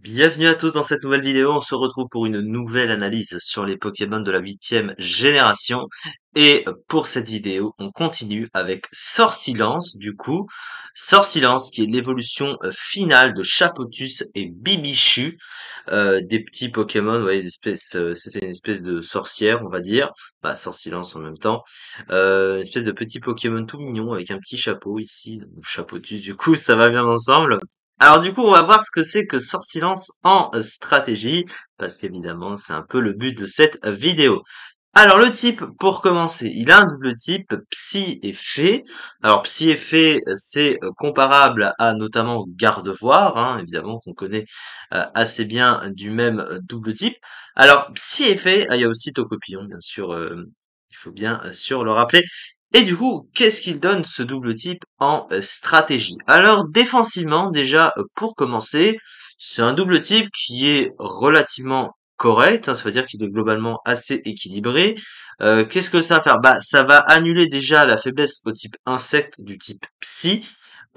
Bienvenue à tous dans cette nouvelle vidéo, on se retrouve pour une nouvelle analyse sur les Pokémon de la huitième génération et pour cette vidéo on continue avec Silence. du coup, Silence qui est l'évolution euh, finale de Chapotus et Bibichu, euh, des petits Pokémon, vous voyez, euh, c'est une espèce de sorcière on va dire, bah Silence en même temps, une espèce de petit Pokémon tout mignon avec un petit chapeau ici, Chapotus du coup ça va bien ensemble alors du coup, on va voir ce que c'est que Sort Silence en stratégie, parce qu'évidemment, c'est un peu le but de cette vidéo. Alors le type, pour commencer, il a un double type, Psy et Fée. Alors Psy et Fée, c'est comparable à notamment Gardevoir, hein, évidemment qu'on connaît euh, assez bien du même double type. Alors Psy et Fée, ah, il y a aussi Tocopillon, bien sûr, euh, il faut bien euh, sûr le rappeler. Et du coup, qu'est-ce qu'il donne ce double type en euh, stratégie Alors défensivement, déjà euh, pour commencer, c'est un double type qui est relativement correct, cest hein, à dire qu'il est globalement assez équilibré. Euh, qu'est-ce que ça va faire Bah, ça va annuler déjà la faiblesse au type insecte du type psy,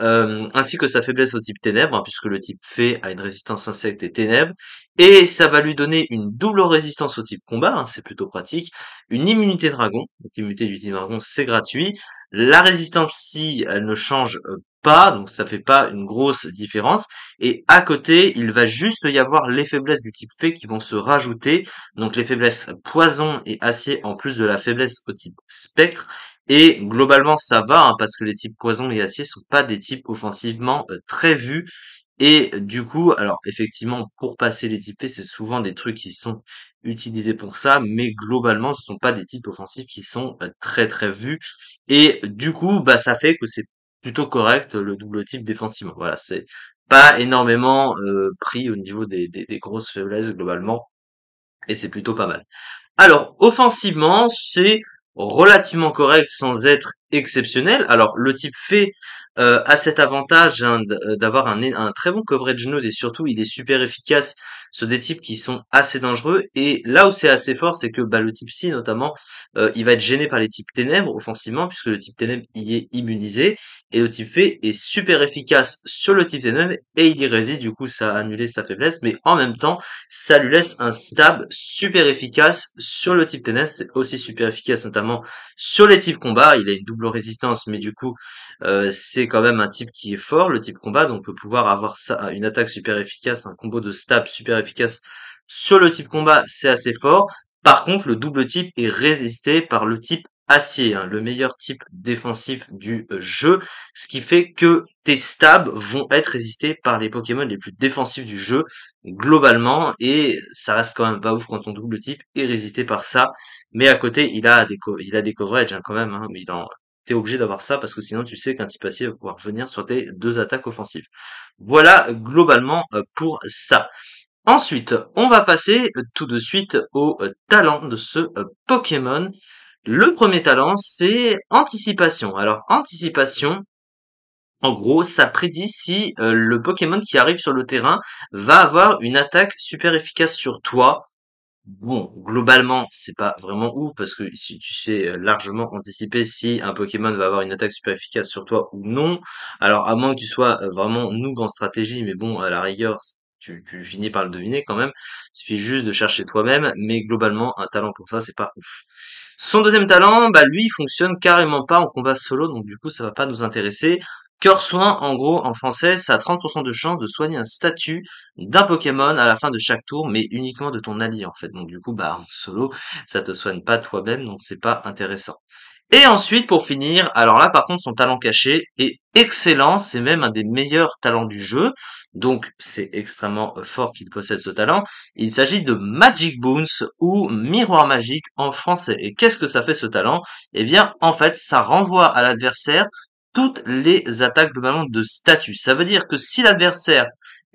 euh, ainsi que sa faiblesse au type ténèbres, puisque le type fée a une résistance insecte et ténèbres, et ça va lui donner une double résistance au type combat, hein, c'est plutôt pratique, une immunité dragon, donc l'immunité du type dragon c'est gratuit, la résistance si elle ne change euh, pas, donc ça fait pas une grosse différence. Et à côté, il va juste y avoir les faiblesses du type fée qui vont se rajouter, donc les faiblesses poison et acier en plus de la faiblesse au type spectre. Et globalement, ça va, hein, parce que les types poison et acier sont pas des types offensivement euh, très vus. Et du coup, alors effectivement, pour passer les types c'est souvent des trucs qui sont utilisés pour ça, mais globalement, ce sont pas des types offensifs qui sont bah, très très vus. Et du coup, bah ça fait que c'est plutôt correct le double type défensivement. Voilà, c'est pas énormément euh, pris au niveau des, des grosses faiblesses globalement, et c'est plutôt pas mal. Alors, offensivement, c'est relativement correct sans être exceptionnel. Alors le type fait euh, a cet avantage hein, euh, d'avoir un, très bon coverage node et surtout il est super efficace sur des types qui sont assez dangereux. Et là où c'est assez fort, c'est que bah, le type C notamment, euh, il va être gêné par les types ténèbres offensivement puisque le type ténèbres il est immunisé. Et le type fait est super efficace sur le type t et il y résiste, du coup ça a annulé sa faiblesse, mais en même temps, ça lui laisse un stab super efficace sur le type t c'est aussi super efficace notamment sur les types combat, il a une double résistance, mais du coup euh, c'est quand même un type qui est fort, le type combat, donc peut pouvoir avoir ça, une attaque super efficace, un combo de stab super efficace sur le type combat, c'est assez fort. Par contre, le double type est résisté par le type acier, hein, le meilleur type défensif du euh, jeu, ce qui fait que tes stabs vont être résistés par les Pokémon les plus défensifs du jeu globalement et ça reste quand même pas ouf quand on double type et résisté par ça. Mais à côté, il a des il a des coverage hein, quand même, hein, mais t'es obligé d'avoir ça parce que sinon tu sais qu'un type acier va pouvoir venir sur tes deux attaques offensives. Voilà globalement euh, pour ça. Ensuite, on va passer euh, tout de suite au talent de ce Pokémon. Le premier talent, c'est anticipation. Alors anticipation, en gros, ça prédit si euh, le Pokémon qui arrive sur le terrain va avoir une attaque super efficace sur toi. Bon, globalement, c'est pas vraiment ouf parce que si tu sais euh, largement anticiper si un Pokémon va avoir une attaque super efficace sur toi ou non. Alors à moins que tu sois euh, vraiment noob en stratégie, mais bon, à la rigueur, tu, finis par le deviner quand même. Il suffit juste de chercher toi-même, mais globalement, un talent pour ça, c'est pas ouf. Son deuxième talent, bah lui, il fonctionne carrément pas en combat solo, donc du coup, ça va pas nous intéresser. Cœur soin, en gros, en français, ça a 30% de chance de soigner un statut d'un Pokémon à la fin de chaque tour, mais uniquement de ton allié, en fait. Donc, du coup, bah, en solo, ça te soigne pas toi-même, donc c'est pas intéressant. Et ensuite, pour finir, alors là, par contre, son talent caché est excellent. C'est même un des meilleurs talents du jeu. Donc, c'est extrêmement euh, fort qu'il possède ce talent. Il s'agit de Magic Boons ou Miroir Magique en français. Et qu'est-ce que ça fait ce talent Eh bien, en fait, ça renvoie à l'adversaire toutes les attaques de globalement de statut. Ça veut dire que si l'adversaire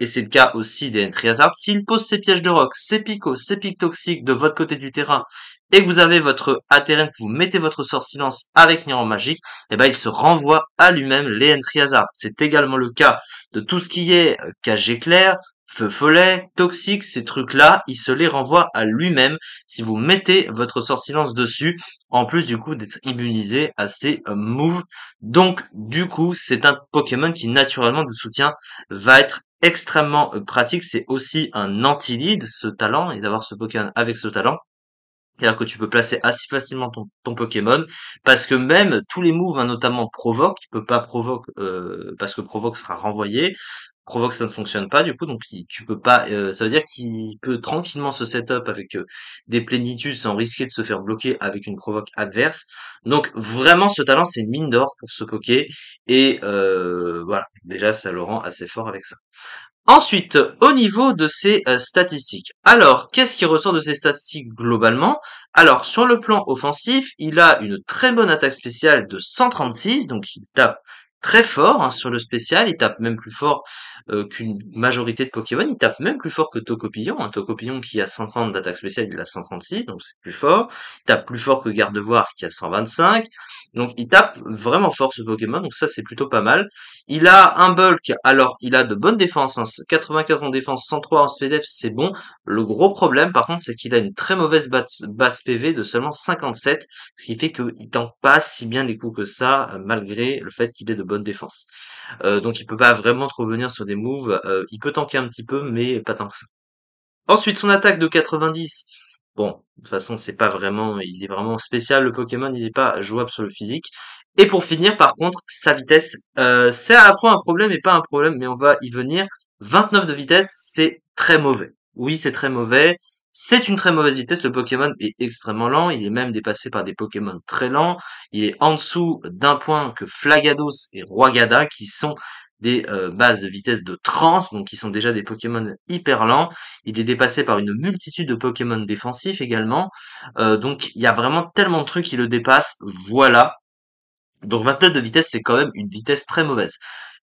et c'est le cas aussi des entry S'il pose ses pièges de rock, ses picots, ses pics toxiques de votre côté du terrain, et que vous avez votre ATRN, que vous mettez votre sort silence avec Niron Magique, et eh ben il se renvoie à lui-même les entry C'est également le cas de tout ce qui est euh, cage éclair, feu follet, toxique, ces trucs-là, il se les renvoie à lui-même si vous mettez votre sort silence dessus, en plus du coup d'être immunisé à ces euh, moves. Donc du coup, c'est un Pokémon qui naturellement de soutien va être extrêmement euh, pratique. C'est aussi un anti-lead, ce talent, et d'avoir ce Pokémon avec ce talent. C'est-à-dire que tu peux placer assez facilement ton, Pokémon, parce que même tous les moves, hein, notamment Provoque, tu pas Provoque, euh, parce que Provoque sera renvoyé, Provoque ça ne fonctionne pas du coup, donc tu peux pas, euh, ça veut dire qu'il peut tranquillement se setup avec euh, des plénitudes sans risquer de se faire bloquer avec une Provoque adverse. Donc vraiment ce talent c'est une mine d'or pour ce Poké, et voilà, déjà ça le rend assez fort avec ça. Ensuite, au niveau de ses euh, statistiques. Alors, qu'est-ce qui ressort de ces statistiques globalement Alors, sur le plan offensif, il a une très bonne attaque spéciale de 136, donc il tape très fort hein, sur le spécial, il tape même plus fort euh, qu'une majorité de Pokémon, il tape même plus fort que Tocopillon, un hein. Tocopillon qui a 130 d'attaque spéciale, il a 136, donc c'est plus fort, il tape plus fort que Gardevoir qui a 125, donc il tape vraiment fort ce Pokémon, donc ça c'est plutôt pas mal. Il a un bulk, alors il a de bonnes défenses, 95 hein. en défense, 103 en SPDF, c'est bon. Le gros problème par contre, c'est qu'il a une très mauvaise base PV de seulement 57, ce qui fait qu'il tente pas si bien les coups que ça, euh, malgré le fait qu'il ait de bonnes défenses. Euh, donc il peut pas vraiment trop venir sur des moves, euh, il peut tanker un petit peu, mais pas tant que ça. Ensuite, son attaque de 90, Bon, de toute façon, c'est pas vraiment, il est vraiment spécial le Pokémon, il n'est pas jouable sur le physique, et pour finir, par contre, sa vitesse, euh, c'est à la fois un problème et pas un problème, mais on va y venir. 29 de vitesse, c'est très mauvais. Oui, c'est très mauvais. C'est une très mauvaise vitesse. Le Pokémon est extrêmement lent. Il est même dépassé par des Pokémon très lents. Il est en dessous d'un point que Flagados et Roigada, qui sont des euh, bases de vitesse de 30, donc qui sont déjà des Pokémon hyper lents. Il est dépassé par une multitude de Pokémon défensifs également. Euh, donc il y a vraiment tellement de trucs qui le dépassent. Voilà donc 29 de vitesse, c'est quand même une vitesse très mauvaise.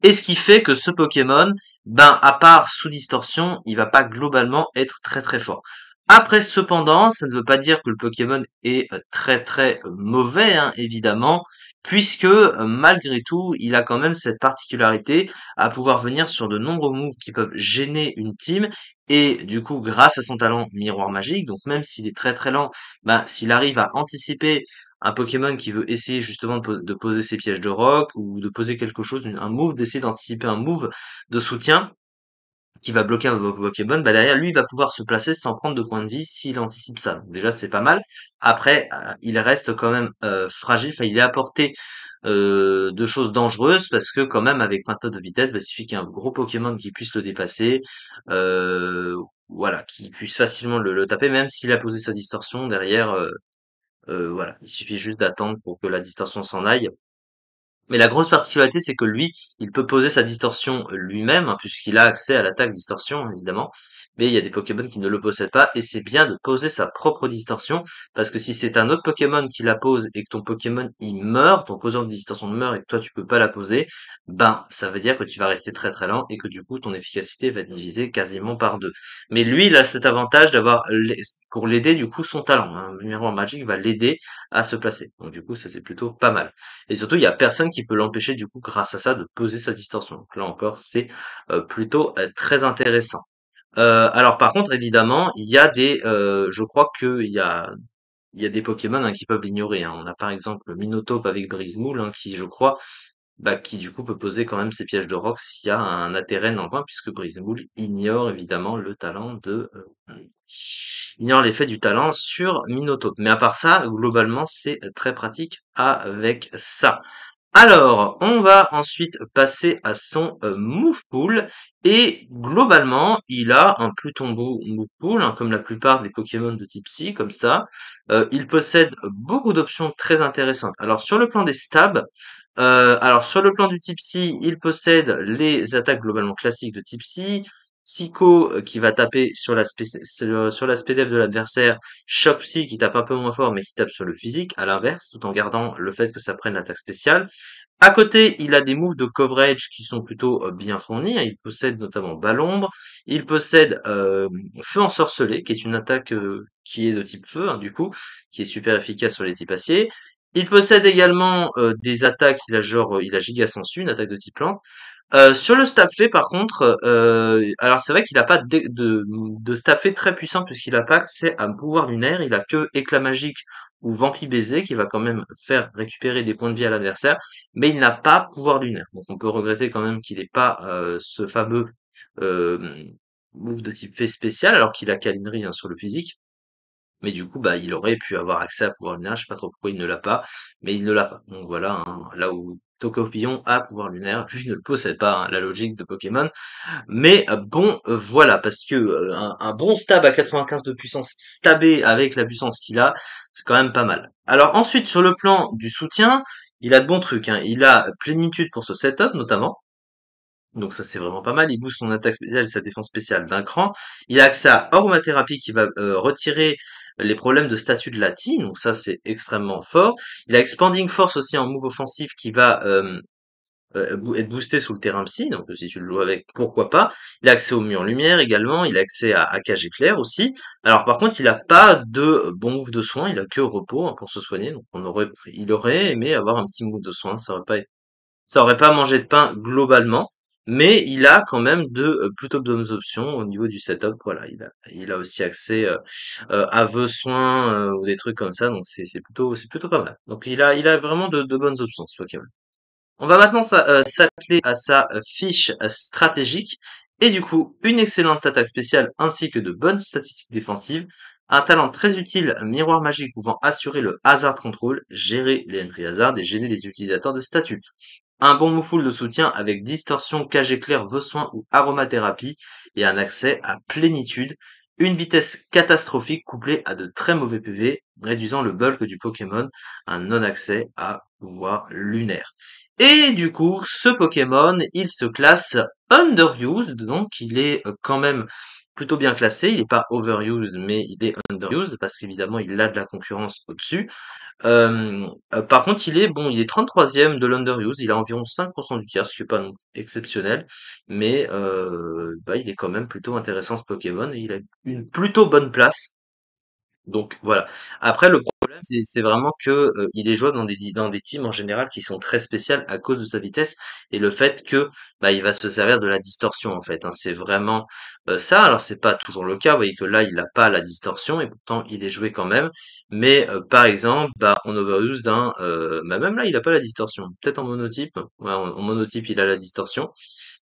Et ce qui fait que ce Pokémon, ben à part sous distorsion, il va pas globalement être très très fort. Après, cependant, ça ne veut pas dire que le Pokémon est euh, très très euh, mauvais, hein, évidemment, puisque euh, malgré tout, il a quand même cette particularité à pouvoir venir sur de nombreux moves qui peuvent gêner une team, et du coup, grâce à son talent miroir magique, donc même s'il est très très lent, ben, s'il arrive à anticiper un Pokémon qui veut essayer justement de, poser ses pièges de rock ou de poser quelque chose, un move, d'essayer d'anticiper un move de soutien qui va bloquer un Pokémon, bah derrière lui il va pouvoir se placer sans prendre de points de vie s'il anticipe ça. Donc déjà c'est pas mal. Après euh, il reste quand même euh, fragile, il est apporté euh, de choses dangereuses parce que quand même avec taux de vitesse, bah, il suffit qu'il y ait un gros Pokémon qui puisse le dépasser, euh, voilà, qui puisse facilement le, taper, même s'il a posé sa distorsion derrière, euh, voilà, il suffit juste d'attendre pour que la distorsion s'en aille. Mais la grosse particularité, c'est que lui, il peut poser sa distorsion lui-même, hein, puisqu'il a accès à l'attaque distorsion, évidemment. Mais il y a des Pokémon qui ne le possèdent pas, et c'est bien de poser sa propre distorsion, parce que si c'est un autre Pokémon qui la pose et que ton Pokémon il meurt, ton posant de distorsion meurt et que toi tu peux pas la poser, ben ça veut dire que tu vas rester très très lent et que du coup ton efficacité va être divisée quasiment par deux. Mais lui, il a cet avantage d'avoir pour l'aider du coup son talent. Hein. Un numéro magique va l'aider à se placer. Donc du coup ça c'est plutôt pas mal. Et surtout il y a personne qui peut l'empêcher du coup grâce à ça de poser sa distorsion. Donc là encore c'est euh, plutôt euh, très intéressant. Euh, alors par contre évidemment il y a des, je crois que il y a il y a des Pokémon hein, qui peuvent l'ignorer. Hein. On a par exemple Minotope avec Brismoul hein, qui je crois bah, qui du coup peut poser quand même ses pièges de rock s'il y a un ATRN en coin puisque Brismoul ignore évidemment le talent de ignore l'effet du talent sur Minotaur. Mais à part ça, globalement, c'est très pratique avec ça. Alors, on va ensuite passer à son Movepool. Euh, move pool et globalement, il a un Pluton move pool hein, comme la plupart des Pokémon de type psy comme ça. Euh, il possède beaucoup d'options très intéressantes. Alors sur le plan des stabs, euh, alors sur le plan du type psy, il possède les attaques globalement classiques de type psy, Psycho euh, qui va taper sur la sur l'aspect de l'adversaire, Shock qui tape un peu moins fort mais qui tape sur le physique, à l'inverse, tout en gardant le fait que ça prenne l'attaque spéciale. À côté, il a des moves de coverage qui sont plutôt euh, bien fournis. Hein. Il possède notamment Balombre, il possède euh, Feu ensorcelé, qui est une attaque euh, qui est de type feu, hein, du coup, qui est super efficace sur les types acier. Il possède également euh, des attaques, il a genre, euh, il a Giga Sensu, une attaque de type plante. Euh, sur le staff fait, par contre, alors c'est vrai qu'il n'a pas de, de, fait très puissant puisqu'il a pas accès à un pouvoir lunaire, il a que éclat magique ou vampire baiser qui va quand même faire récupérer des points de vie à l'adversaire, mais il n'a pas pouvoir lunaire. Donc on peut regretter quand même qu'il n'ait pas ce fameux move de type fait spécial alors qu'il a câlinerie hein, sur le physique. Mais du coup, bah, il aurait pu avoir accès à pouvoir lunaire. Je sais pas trop pourquoi il ne l'a pas, mais il ne l'a pas. Donc voilà, hein, là où Tokopillon a pouvoir lunaire, lui ne le possède pas, hein, la logique de Pokémon. Mais euh, bon, euh, voilà, parce que euh, un, bon stab à 95 de puissance stabé avec la puissance qu'il a, c'est quand même pas mal. Alors ensuite, sur le plan du soutien, il a de bons trucs. Hein. Il a plénitude pour ce setup, notamment. Donc ça c'est vraiment pas mal, il booste son attaque spéciale et sa défense spéciale d'un cran. Il a accès à aromathérapie qui va retirer les problèmes de statut de latine, donc ça c'est extrêmement fort. Il a Expanding Force aussi en move offensif qui va euh, euh, être boosté sous le terrain psy, donc euh, si tu le joues avec, pourquoi pas. Il a accès au mur en lumière également, il a accès à, cage éclair aussi. Alors par contre, il n'a pas de bon move de soin, il a que repos hein, pour se soigner, donc on aurait, il aurait aimé avoir un petit move de soin, ça aurait pas, ça aurait pas mangé de pain globalement. Mais il a quand même de euh, plutôt bonnes options au niveau du setup. Voilà, il a, il a aussi accès euh, euh, à vos soins ou des trucs comme ça. Donc c'est c'est plutôt c'est plutôt pas mal. Donc il a il a vraiment de, de bonnes options ce Pokémon. On va maintenant s'atteler à sa fiche stratégique et du coup une excellente attaque spéciale ainsi que de bonnes statistiques défensives. Un talent très utile, miroir magique pouvant assurer le hazard control, gérer les entry hazards et gêner les utilisateurs de statut un bon moufoule de soutien avec distorsion, cage éclair, soin ou aromathérapie et un accès à plénitude, une vitesse catastrophique couplée à de très mauvais PV, réduisant le bulk du Pokémon, un non-accès à Voie lunaire. Et du coup, ce Pokémon, il se classe underused, donc il est euh, quand même plutôt bien classé. Il n'est pas overused, mais il est underused parce qu'évidemment, il a de la concurrence au-dessus. Euh, par contre, il est bon, il est 33e de l'underused. Il a environ 5% du tiers, ce qui n'est pas exceptionnel, mais euh, bah, il est quand même plutôt intéressant ce Pokémon et il a une plutôt bonne place. Donc voilà. Après, le c'est vraiment que euh, il est jouable dans des dans des teams en général qui sont très spéciales à cause de sa vitesse et le fait que bah il va se servir de la distorsion en fait. Hein. c'est vraiment euh, ça. Alors c'est pas toujours le cas. Vous voyez que là il n'a pas la distorsion et pourtant il est joué quand même. Mais euh, par exemple, bah on overuse d'un, bah même là il n'a pas la distorsion. Peut-être en monotype. en, monotype il a la distorsion.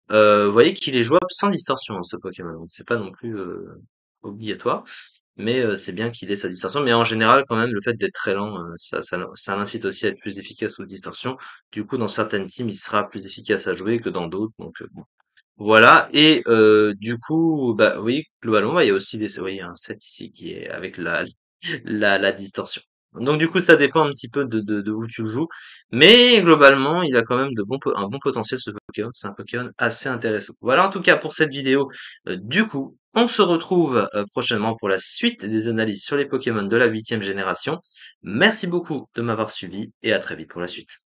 vous voyez qu'il est jouable sans distorsion hein, ce Pokémon. donc C'est pas non plus obligatoire. Mais euh, c'est bien qu'il ait sa distorsion. Mais en général, quand même, le fait d'être très lent, euh, ça, ça, ça l'incite aussi à être plus efficace aux distorsions. Du coup, dans certaines teams, il sera plus efficace à jouer que dans d'autres. Donc euh, Voilà. Et du coup, bah oui, globalement, bah, il y a aussi des. il un set ici qui est avec la, la, la distorsion. Donc du coup, ça dépend un petit peu de, de, de, où tu le joues. Mais globalement, il a quand même de bon, un bon potentiel ce Pokémon. C'est un Pokémon assez intéressant. Voilà en tout cas pour cette vidéo. du coup, on se retrouve euh, prochainement pour la suite des analyses sur les Pokémon de la huitième génération. Merci beaucoup de m'avoir suivi et à très vite pour la suite.